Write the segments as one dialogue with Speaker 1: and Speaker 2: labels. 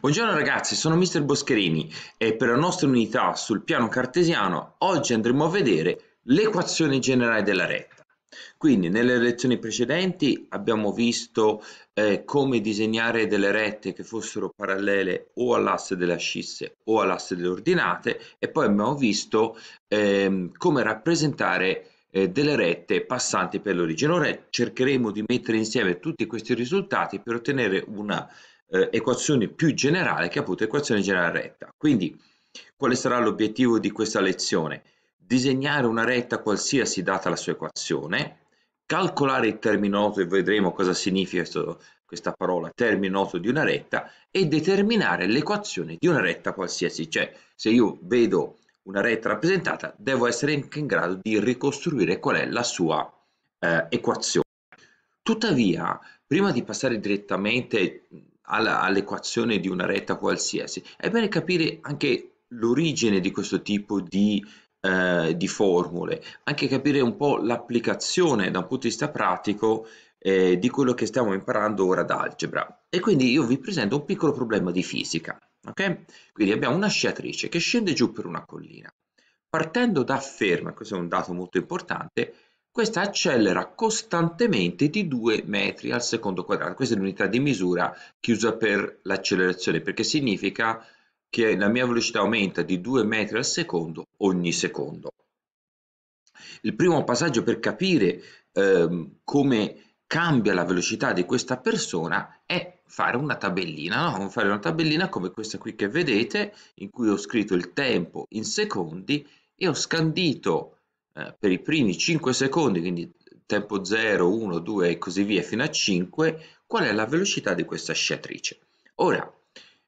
Speaker 1: Buongiorno ragazzi, sono Mr. Boscherini e per la nostra unità sul piano cartesiano oggi andremo a vedere l'equazione generale della retta. Quindi nelle lezioni precedenti abbiamo visto eh, come disegnare delle rette che fossero parallele o all'asse delle ascisse o all'asse delle ordinate e poi abbiamo visto eh, come rappresentare eh, delle rette passanti per l'origine. Ora cercheremo di mettere insieme tutti questi risultati per ottenere una eh, equazione più generale che appunto equazione generale retta. Quindi quale sarà l'obiettivo di questa lezione? Disegnare una retta qualsiasi data la sua equazione, calcolare il termine noto e vedremo cosa significa questo, questa parola termine noto di una retta e determinare l'equazione di una retta qualsiasi, cioè se io vedo una retta rappresentata devo essere anche in grado di ricostruire qual è la sua eh, equazione. Tuttavia, prima di passare direttamente all'equazione di una retta qualsiasi, è bene capire anche l'origine di questo tipo di, eh, di formule, anche capire un po' l'applicazione da un punto di vista pratico eh, di quello che stiamo imparando ora ad algebra. E quindi io vi presento un piccolo problema di fisica. Okay? Quindi abbiamo una sciatrice che scende giù per una collina. Partendo da ferma, questo è un dato molto importante, questa accelera costantemente di 2 metri al secondo quadrato. Questa è l'unità di misura chiusa per l'accelerazione, perché significa che la mia velocità aumenta di 2 metri al secondo ogni secondo. Il primo passaggio per capire ehm, come cambia la velocità di questa persona è fare una tabellina, no? fare una tabellina come questa qui che vedete, in cui ho scritto il tempo in secondi e ho scandito eh, per i primi 5 secondi, quindi tempo 0, 1, 2 e così via fino a 5, qual è la velocità di questa sciatrice. Ora,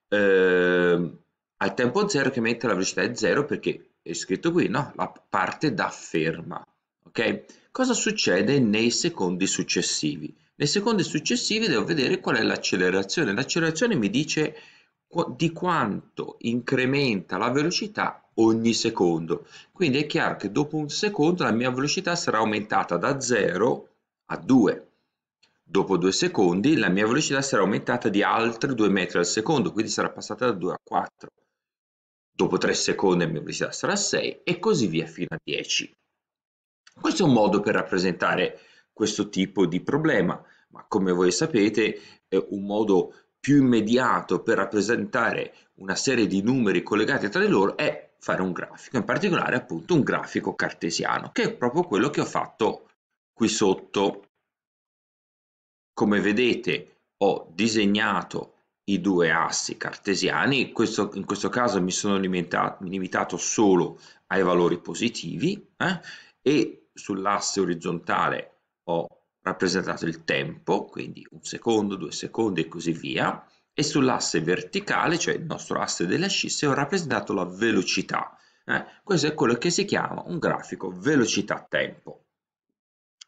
Speaker 1: ehm, al tempo 0 che chiaramente la velocità è 0 perché è scritto qui, no? La parte da ferma, ok? Cosa succede nei secondi successivi? Nei secondi successivi devo vedere qual è l'accelerazione. L'accelerazione mi dice di quanto incrementa la velocità ogni secondo. Quindi è chiaro che dopo un secondo la mia velocità sarà aumentata da 0 a 2. Dopo due secondi la mia velocità sarà aumentata di altri 2 metri al secondo, quindi sarà passata da 2 a 4. Dopo 3 secondi la mia velocità sarà 6 e così via fino a 10. Questo è un modo per rappresentare questo tipo di problema, ma come voi sapete è un modo più immediato per rappresentare una serie di numeri collegati tra di loro è fare un grafico, in particolare appunto un grafico cartesiano, che è proprio quello che ho fatto qui sotto. Come vedete ho disegnato i due assi cartesiani, questo, in questo caso mi sono limitato, limitato solo ai valori positivi eh? e sull'asse orizzontale ho rappresentato il tempo, quindi un secondo, due secondi e così via, e sull'asse verticale, cioè il nostro asse delle scisse, ho rappresentato la velocità. Eh, questo è quello che si chiama un grafico velocità-tempo.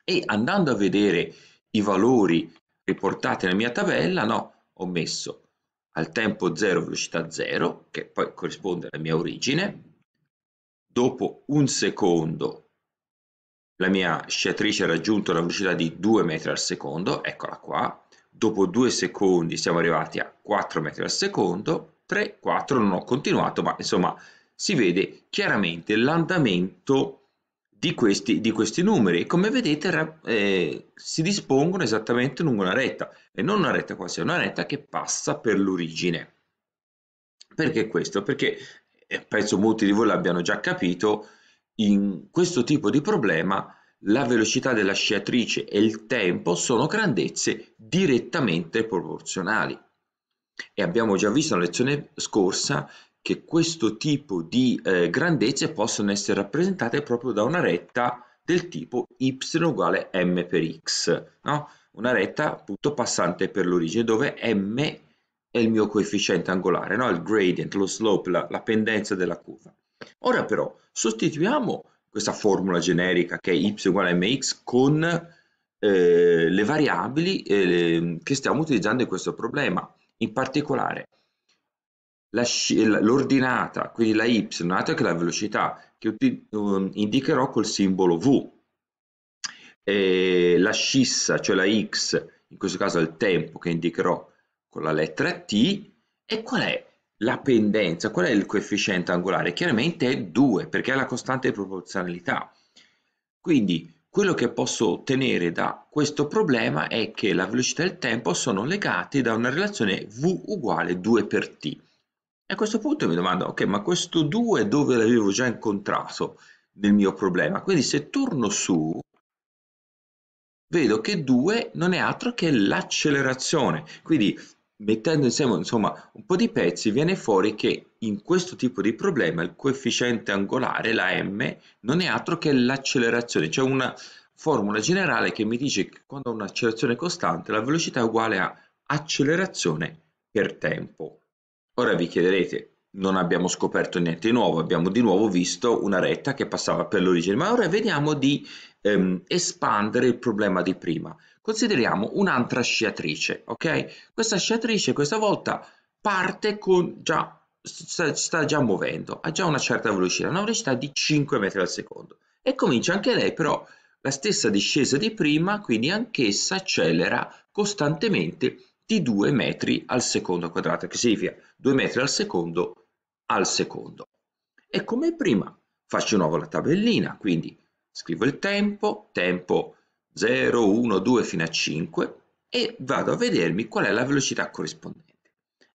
Speaker 1: E andando a vedere i valori riportati nella mia tabella, no, ho messo al tempo 0 velocità 0, che poi corrisponde alla mia origine, dopo un secondo la mia sciatrice ha raggiunto la velocità di 2 metri al secondo, eccola qua, dopo 2 secondi siamo arrivati a 4 metri al secondo, 3, 4 non ho continuato, ma insomma si vede chiaramente l'andamento di questi, di questi numeri come vedete eh, si dispongono esattamente lungo una retta e non una retta quasi, una retta che passa per l'origine. Perché questo? Perché eh, penso molti di voi l'abbiano già capito, in questo tipo di problema la velocità della sciatrice e il tempo sono grandezze direttamente proporzionali. E abbiamo già visto nella lezione scorsa che questo tipo di eh, grandezze possono essere rappresentate proprio da una retta del tipo y uguale m per x, no? una retta appunto passante per l'origine dove m è il mio coefficiente angolare, no? il gradient, lo slope, la, la pendenza della curva. Ora però sostituiamo questa formula generica che è y uguale a mx con eh, le variabili eh, che stiamo utilizzando in questo problema. In particolare l'ordinata, quindi la y, che è la velocità, che ehm, indicherò col simbolo v. E la scissa, cioè la x, in questo caso è il tempo che indicherò con la lettera t, e qual è la pendenza, qual è il coefficiente angolare? Chiaramente è 2 perché è la costante di proporzionalità. Quindi quello che posso ottenere da questo problema è che la velocità e il tempo sono legati da una relazione v uguale 2 per t. E a questo punto mi domando, ok, ma questo 2 dove l'avevo già incontrato nel mio problema? Quindi se torno su, vedo che 2 non è altro che l'accelerazione. Quindi mettendo insieme insomma un po' di pezzi viene fuori che in questo tipo di problema il coefficiente angolare, la m, non è altro che l'accelerazione, cioè una formula generale che mi dice che quando ho un'accelerazione costante la velocità è uguale a accelerazione per tempo. Ora vi chiederete, non abbiamo scoperto niente di nuovo, abbiamo di nuovo visto una retta che passava per l'origine, ma ora vediamo di ehm, espandere il problema di prima. Consideriamo un'altra sciatrice, ok? Questa sciatrice questa volta parte con già sta, sta già muovendo, ha già una certa velocità, una velocità di 5 metri al secondo e comincia anche lei però la stessa discesa di prima, quindi anch'essa accelera costantemente di 2 metri al secondo quadrato, che significa 2 metri al secondo al secondo. E come prima faccio nuovo la tabellina, quindi scrivo il tempo, tempo 0, 1, 2 fino a 5 e vado a vedermi qual è la velocità corrispondente.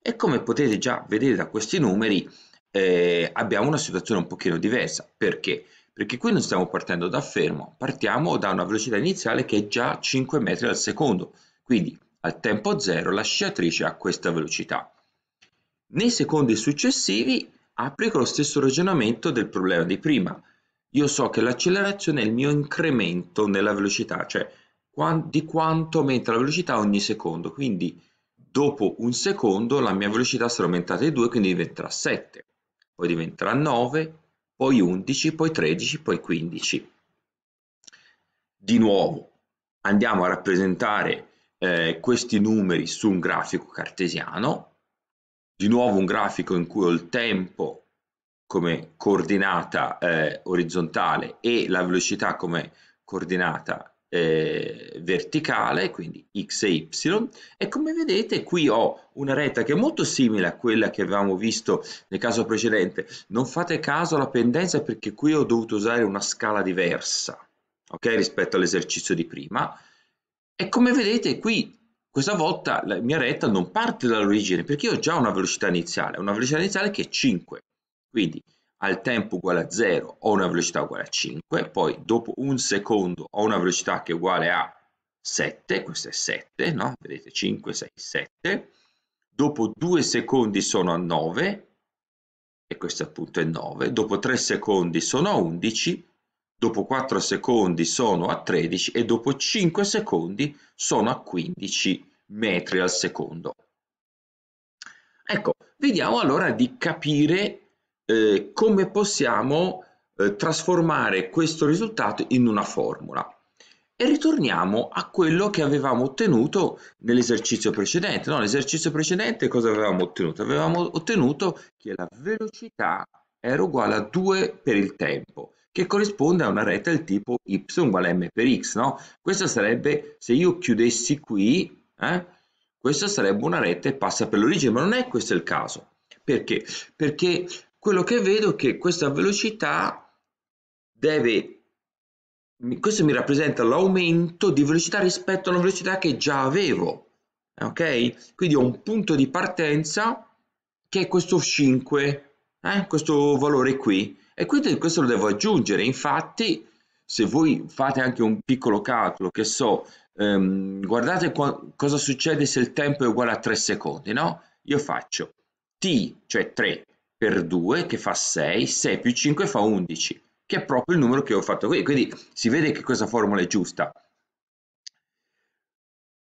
Speaker 1: E come potete già vedere da questi numeri eh, abbiamo una situazione un pochino diversa. Perché? Perché qui non stiamo partendo da fermo, partiamo da una velocità iniziale che è già 5 metri al secondo. Quindi al tempo 0 la sciatrice ha questa velocità. Nei secondi successivi applico lo stesso ragionamento del problema di prima, io so che l'accelerazione è il mio incremento nella velocità, cioè di quanto aumenta la velocità ogni secondo. Quindi dopo un secondo la mia velocità sarà aumentata di 2, quindi diventerà 7, poi diventerà 9, poi 11, poi 13, poi 15. Di nuovo, andiamo a rappresentare eh, questi numeri su un grafico cartesiano, di nuovo un grafico in cui ho il tempo come coordinata eh, orizzontale e la velocità come coordinata eh, verticale, quindi x e y, e come vedete qui ho una retta che è molto simile a quella che avevamo visto nel caso precedente. Non fate caso alla pendenza perché qui ho dovuto usare una scala diversa okay, rispetto all'esercizio di prima. E come vedete qui questa volta la mia retta non parte dall'origine perché ho già una velocità iniziale, una velocità iniziale che è 5. Quindi al tempo uguale a 0 ho una velocità uguale a 5, poi dopo un secondo ho una velocità che è uguale a 7, questo è 7, no? Vedete 5, 6, 7. Dopo 2 secondi sono a 9, e questo appunto è 9. Dopo 3 secondi sono a 11, dopo 4 secondi sono a 13 e dopo 5 secondi sono a 15 metri al secondo. Ecco, vediamo allora di capire eh, come possiamo eh, trasformare questo risultato in una formula. E ritorniamo a quello che avevamo ottenuto nell'esercizio precedente. No, nell'esercizio precedente cosa avevamo ottenuto? Avevamo ottenuto che la velocità era uguale a 2 per il tempo, che corrisponde a una rete del tipo y uguale m per x. No? Questa sarebbe, se io chiudessi qui, eh, questa sarebbe una rete e passa per l'origine, ma non è questo il caso. Perché? Perché quello che vedo è che questa velocità deve questo mi rappresenta l'aumento di velocità rispetto alla velocità che già avevo ok quindi ho un punto di partenza che è questo 5 eh? questo valore qui e quindi questo lo devo aggiungere infatti se voi fate anche un piccolo calcolo che so ehm, guardate cosa succede se il tempo è uguale a 3 secondi no io faccio t cioè 3 per 2 che fa 6, 6 più 5 fa 11, che è proprio il numero che ho fatto qui, quindi si vede che questa formula è giusta.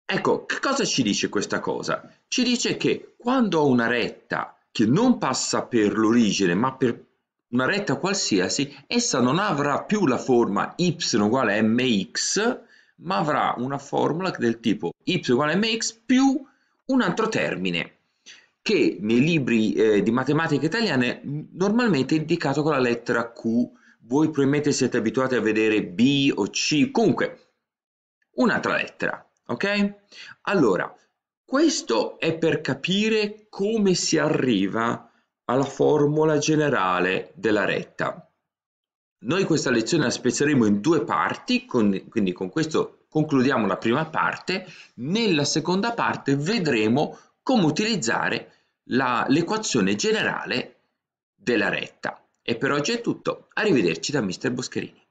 Speaker 1: Ecco, che cosa ci dice questa cosa? Ci dice che quando ho una retta che non passa per l'origine, ma per una retta qualsiasi, essa non avrà più la forma y uguale a mx, ma avrà una formula del tipo y uguale a mx più un altro termine che nei libri eh, di matematica italiane normalmente è indicato con la lettera Q, voi probabilmente siete abituati a vedere B o C, comunque un'altra lettera, ok? Allora, questo è per capire come si arriva alla formula generale della retta. Noi questa lezione la spezzeremo in due parti, con, quindi con questo concludiamo la prima parte. Nella seconda parte vedremo come utilizzare l'equazione generale della retta. E per oggi è tutto, arrivederci da Mr. Boscherini.